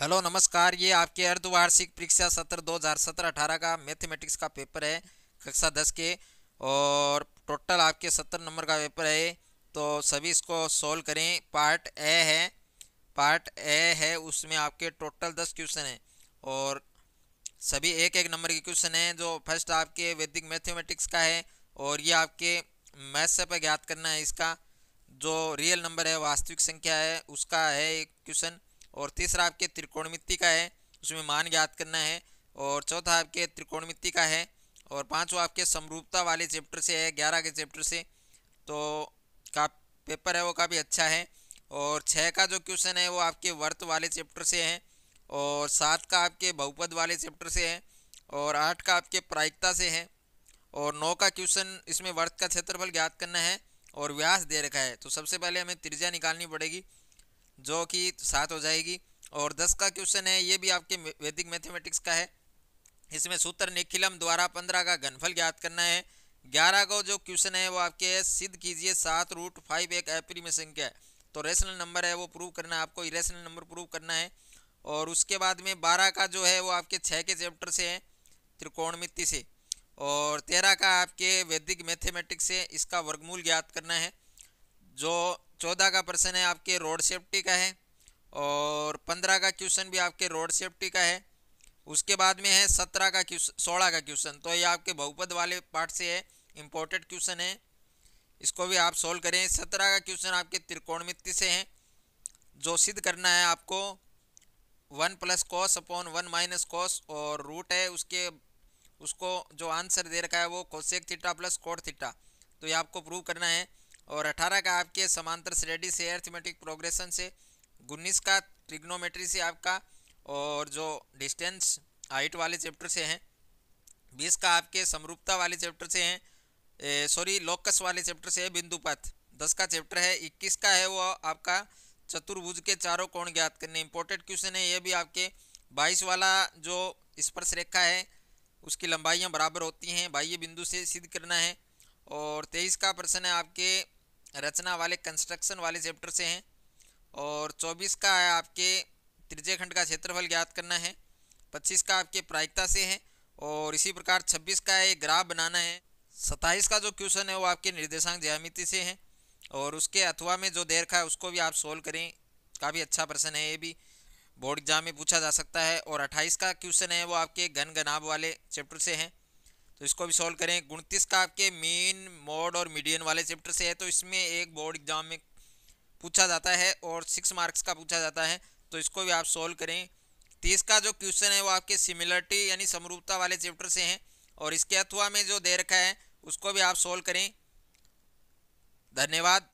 hello नमस्कार ये आपके अर्धवार्षिक परीक्षा सत्र 2017-18 का मैथमेटिक्स का पेपर है कक्षा दस के और टोटल आपके सत्तर नंबर का पेपर है तो सभी इसको सोल्व करें पार्ट ए है पार्ट ए है उसमें आपके टोटल दस क्वेश्चन हैं और सभी एक एक नंबर के क्वेश्चन हैं जो फर्स्ट आपके वैदिक मैथमेटिक्स का है और ये आपके मैथ से पर ज्ञात करना है इसका जो रियल नंबर है वास्तविक संख्या है उसका है एक क्वेश्चन और तीसरा आपके त्रिकोणमिति का है उसमें मान ज्ञात करना है और चौथा आपके त्रिकोणमिति का है और पांचवा आपके समरूपता वाले चैप्टर से है ग्यारह के चैप्टर से तो का पेपर है वो काफ़ी अच्छा है और छः का जो क्वेश्चन है वो आपके वर्त वाले चैप्टर से है और सात का आपके बहुपद वाले चैप्टर से है और आठ का आपके प्रायिकता से है और नौ का क्वेश्चन इसमें वर्त का क्षेत्रफल ज्ञात करना है और व्यास दे रखा है तो सबसे पहले हमें त्रिज्या निकालनी पड़ेगी जो कि सात हो जाएगी और दस का क्वेश्चन है ये भी आपके वैदिक मैथमेटिक्स का है इसमें सूत्र निखिलम द्वारा पंद्रह का घनफल ज्ञात करना है ग्यारह का जो क्वेश्चन है वो आपके है सिद्ध कीजिए सात रूट फाइव एक एप्री में संख्या है तो रेशनल नंबर है वो प्रूव करना है आपको इरेशनल नंबर प्रूव करना है और उसके बाद में बारह का जो है वो आपके छः के चैप्टर से है त्रिकोणमिति से और तेरह का आपके वैदिक मैथमेटिक्स से इसका वर्गमूल ज्ञात करना है जो चौदह का प्रश्न है आपके रोड सेफ्टी का है और पंद्रह का क्वेश्चन भी आपके रोड सेफ्टी का है उसके बाद में है सत्रह का क्वेश्चन सोलह का क्वेश्चन तो ये आपके बहुपद वाले पार्ट से है इम्पोर्टेंट क्वेश्चन है इसको भी आप सोल्व करें सत्रह का क्वेश्चन आपके त्रिकोणमिति से है जो सिद्ध करना है आपको one plus cos upon one minus cos और रूट है उसके उसको जो आंसर दे रखा है वो cosec theta plus cot theta तो ये आपको प्रूव करना है और 18 का आपके समांतर श्रेणी से एर्थमेटिक प्रोग्रेशन से उन्नीस का ट्रिग्नोमेट्री से आपका और जो डिस्टेंस हाइट वाले चैप्टर से हैं बीस का आपके समरूपता वाले चैप्टर से हैं सॉरी लोकस वाले चैप्टर से है बिंदुपथ दस का चैप्टर है इक्कीस का है वो आपका चतुर्भुज के चारों कोण ज्ञात करने इंपॉर्टेंट क्वेश्चन है ये भी आपके बाईस वाला जो स्पर्श रेखा है उसकी लंबाइयाँ बराबर होती हैं बाह्य बिंदु से सिद्ध करना है और तेईस का प्रश्न है आपके रचना वाले कंस्ट्रक्शन वाले चैप्टर से हैं और 24 का है आपके त्रिजय खंड का क्षेत्रफल ज्ञात करना है 25 का आपके प्रायिकता से है और इसी प्रकार 26 का एक ग्राफ बनाना है 27 का जो क्वेश्चन है वो आपके निर्देशांक ज्यामिति से है और उसके अथवा में जो देर का है उसको भी आप सोल्व करें काफ़ी अच्छा प्रश्न है ये भी बोर्ड एग्जाम में पूछा जा सकता है और 28 का क्वेश्चन है वो आपके घन गनाब वाले चैप्टर से हैं तो इसको भी सॉल्व करें गुणतीस का आपके मेन मोड और मीडियन वाले चैप्टर से है तो इसमें एक बोर्ड एग्जाम में पूछा जाता है और सिक्स मार्क्स का पूछा जाता है तो इसको भी आप सॉल्व करें तीस का जो क्वेश्चन है वो आपके सिमिलरिटी यानी समरूपता वाले चैप्टर से हैं और इसके अथवा में जो दे रखा है उसको भी आप सॉल्व करें धन्यवाद